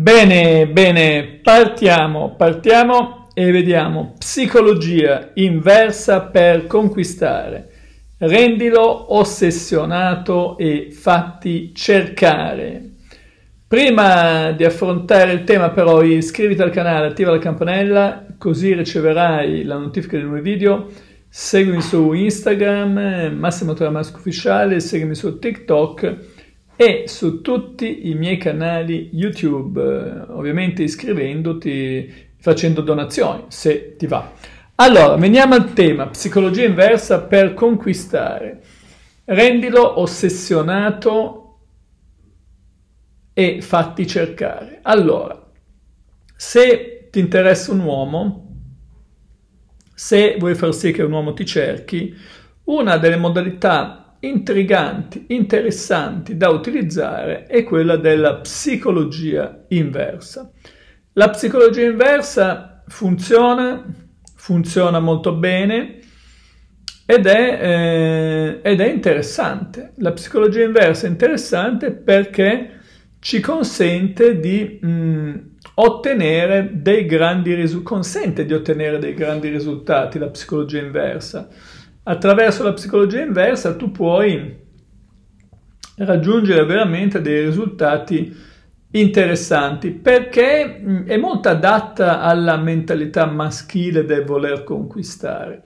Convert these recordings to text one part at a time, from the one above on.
Bene, bene, partiamo, partiamo e vediamo. Psicologia inversa per conquistare. Rendilo ossessionato e fatti cercare. Prima di affrontare il tema però iscriviti al canale, attiva la campanella, così riceverai la notifica dei nuovi video. Seguimi su Instagram, Massimo Tramasco Ufficiale, seguimi su TikTok e su tutti i miei canali YouTube, eh, ovviamente iscrivendoti, facendo donazioni, se ti va. Allora, veniamo al tema, psicologia inversa per conquistare. Rendilo ossessionato e fatti cercare. Allora, se ti interessa un uomo, se vuoi far sì che un uomo ti cerchi, una delle modalità intriganti, interessanti da utilizzare è quella della psicologia inversa. La psicologia inversa funziona, funziona molto bene ed è, eh, ed è interessante. La psicologia inversa è interessante perché ci consente di mh, mm, ottenere dei grandi risultati, consente di ottenere dei grandi risultati la psicologia inversa attraverso la psicologia inversa tu puoi raggiungere veramente dei risultati interessanti perché mm, è molto adatta alla mentalità maschile del voler conquistare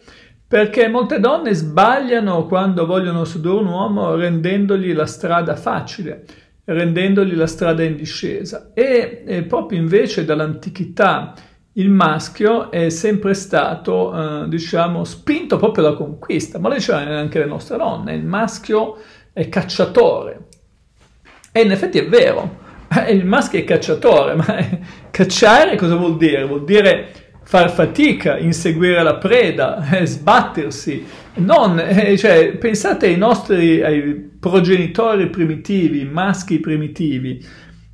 perché molte donne sbagliano quando vogliono sedurre un uomo rendendogli la strada facile rendendogli la strada in discesa e proprio invece dall'antichità il maschio è sempre stato, eh, diciamo, spinto proprio alla conquista, ma lo dicevano anche le nostre donne, il maschio è cacciatore. E in effetti è vero, il maschio è cacciatore, ma cacciare cosa vuol dire? Vuol dire far fatica, inseguire la preda, sbattersi. Non, eh, cioè, pensate ai nostri ai progenitori primitivi, maschi primitivi,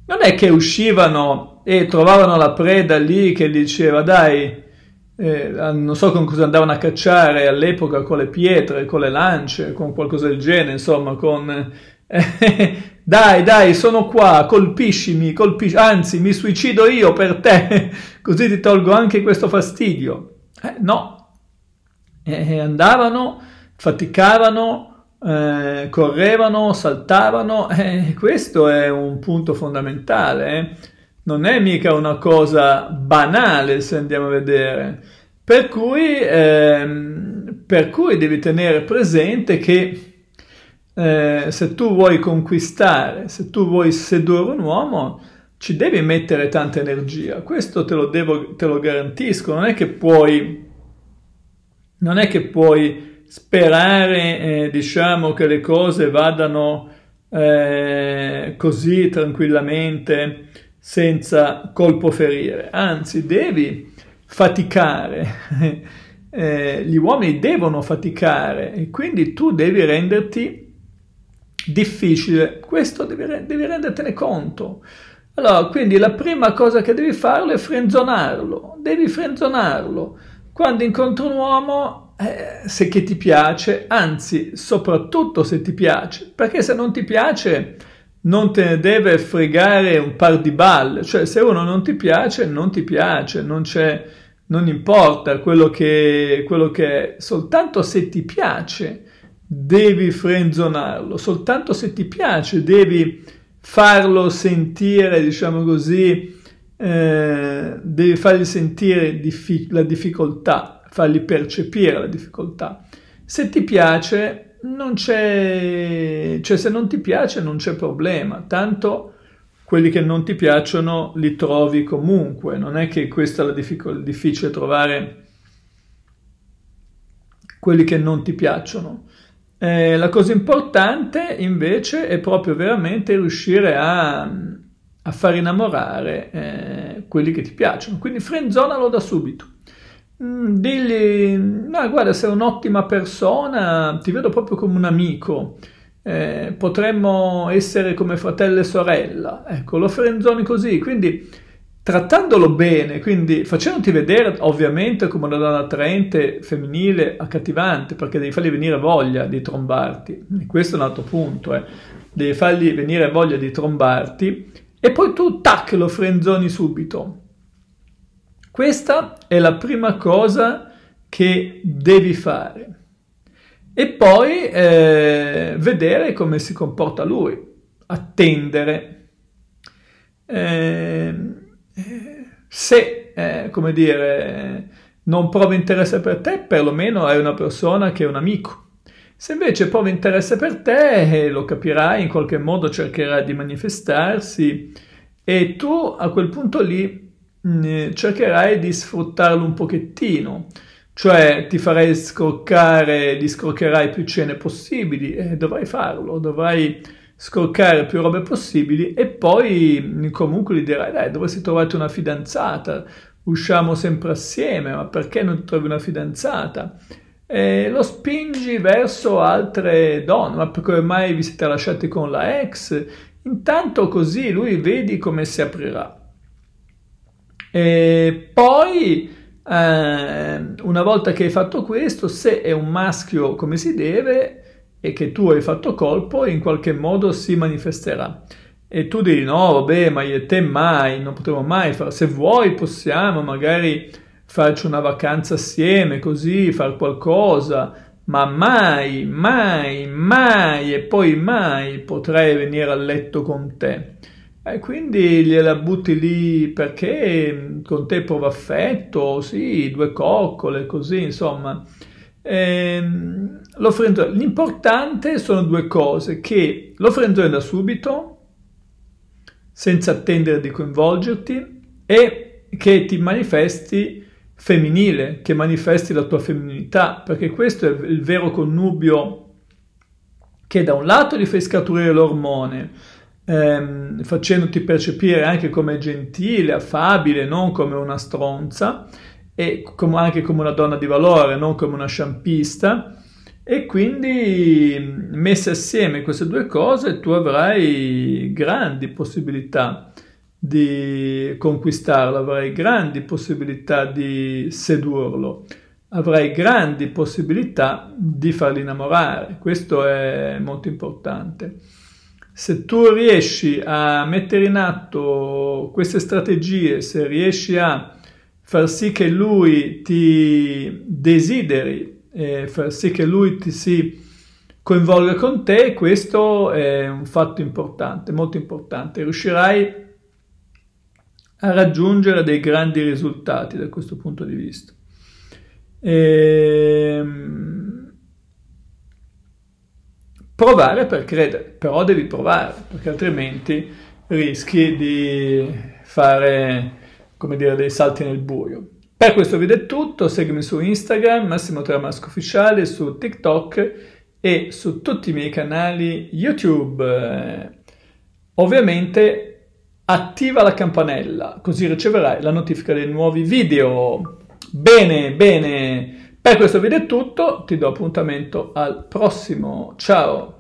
non è che uscivano e trovarono la preda lì che diceva dai, eh, ah, non so con cosa andavano a cacciare all'epoca, con le pietre, con le lance, con qualcosa del genere, insomma, con... Eh, dai, dai, sono qua, colpiscimi, colpisci, anzi mi suicido io per te, così ti tolgo anche questo fastidio. Eh, no, andavano, faticavano, eh, correvano, saltavano, eh, questo è un punto fondamentale non è mica una cosa banale se andiamo a vedere. Per cui, ehm, per cui devi tenere presente che eh, se tu vuoi conquistare, se tu vuoi sedurre un uomo, ci devi mettere tanta energia. Questo te lo, devo, te lo garantisco. Non è che puoi, non è che puoi sperare, eh, diciamo, che le cose vadano eh, così tranquillamente senza colpo ferire, anzi devi faticare, eh, gli uomini devono faticare e quindi tu devi renderti difficile, questo devi, devi rendertene conto. Allora, quindi la prima cosa che devi farlo è frenzonarlo, devi frenzonarlo. Quando incontri un uomo, eh, se che ti piace, anzi, soprattutto se ti piace, perché se non ti piace non te ne deve fregare un par di balle, cioè se uno non ti piace, non ti piace, non c'è, non importa quello che, quello che è, soltanto se ti piace devi frenzonarlo, soltanto se ti piace devi farlo sentire, diciamo così, eh, devi fargli sentire diffi la difficoltà, fargli percepire la difficoltà. Se ti piace, non c'è, cioè se non ti piace non c'è problema, tanto quelli che non ti piacciono li trovi comunque, non è che questa è la difficoltà, difficile trovare quelli che non ti piacciono. Eh, la cosa importante invece è proprio veramente riuscire a, a far innamorare eh, quelli che ti piacciono, quindi frenzonalo da subito. Mm, digli, no, guarda, sei un'ottima persona, ti vedo proprio come un amico. Eh, potremmo essere come fratello e sorella. Ecco, lo frenzoni così, quindi trattandolo bene, quindi facendoti vedere ovviamente come una donna attraente, femminile, accattivante, perché devi fargli venire voglia di trombarti, e questo è un altro punto, eh. devi fargli venire voglia di trombarti e poi tu tac lo frenzoni subito. Questa è la prima cosa che devi fare e poi eh, vedere come si comporta lui, attendere. Ehm, eh, se, eh, come dire, non prova interesse per te, perlomeno è una persona che è un amico. Se invece prova interesse per te, eh, lo capirai, in qualche modo cercherà di manifestarsi e tu a quel punto lì Mm, eh, cercherai di sfruttarlo un pochettino, cioè ti farai scorcare, gli scroccherai più cene possibili e dovrai farlo, dovrai scorcare più robe possibili e poi mm, comunque gli dirai dai dovresti trovarti una fidanzata, usciamo sempre assieme, ma perché non trovi una fidanzata? E lo spingi verso altre donne, ma perché mai vi siete lasciati con la ex? Intanto così lui vedi come si aprirà. E poi, eh, una volta che hai fatto questo, se è un maschio come si deve e che tu hai fatto colpo, in qualche modo si manifesterà. E tu dici, no, vabbè, ma io e te mai, non potevo mai fare. Se vuoi possiamo magari farci una vacanza assieme, così, fare qualcosa, ma mai, mai, mai e poi mai potrei venire a letto con te. E quindi gliela butti lì perché mm, con te prova affetto, sì, due coccole, così, insomma. Ehm, l'importante sono due cose, che l'offerentore da subito, senza attendere di coinvolgerti, e che ti manifesti femminile, che manifesti la tua femminilità, perché questo è il vero connubio che da un lato gli fai scaturire l'ormone, ehm, facendoti percepire anche come gentile, affabile, non come una stronza, e com- anche come una donna di valore, non come una sciampista. E quindi mm, messe assieme queste due cose tu avrai grandi possibilità di conquistarlo, avrai grandi possibilità di sedurlo, avrai grandi possibilità di farlo innamorare. Questo è molto importante se tu riesci a mettere in atto queste strategie, se riesci a far sì che lui ti desideri, eh, far sì che lui ti si coinvolga con te, questo è un fatto importante, molto importante. Riuscirai a raggiungere dei grandi risultati da questo punto di vista. Ehm... Provare per credere, però devi provare, perché altrimenti rischi di fare, come dire, dei salti nel buio. Per questo video è tutto, seguimi su Instagram, Massimo Tramasco Ufficiale, su TikTok e su tutti i miei canali YouTube. Ovviamente attiva la campanella, così riceverai la notifica dei nuovi video. Bene, bene! Per questo video è tutto, ti do appuntamento al prossimo, ciao!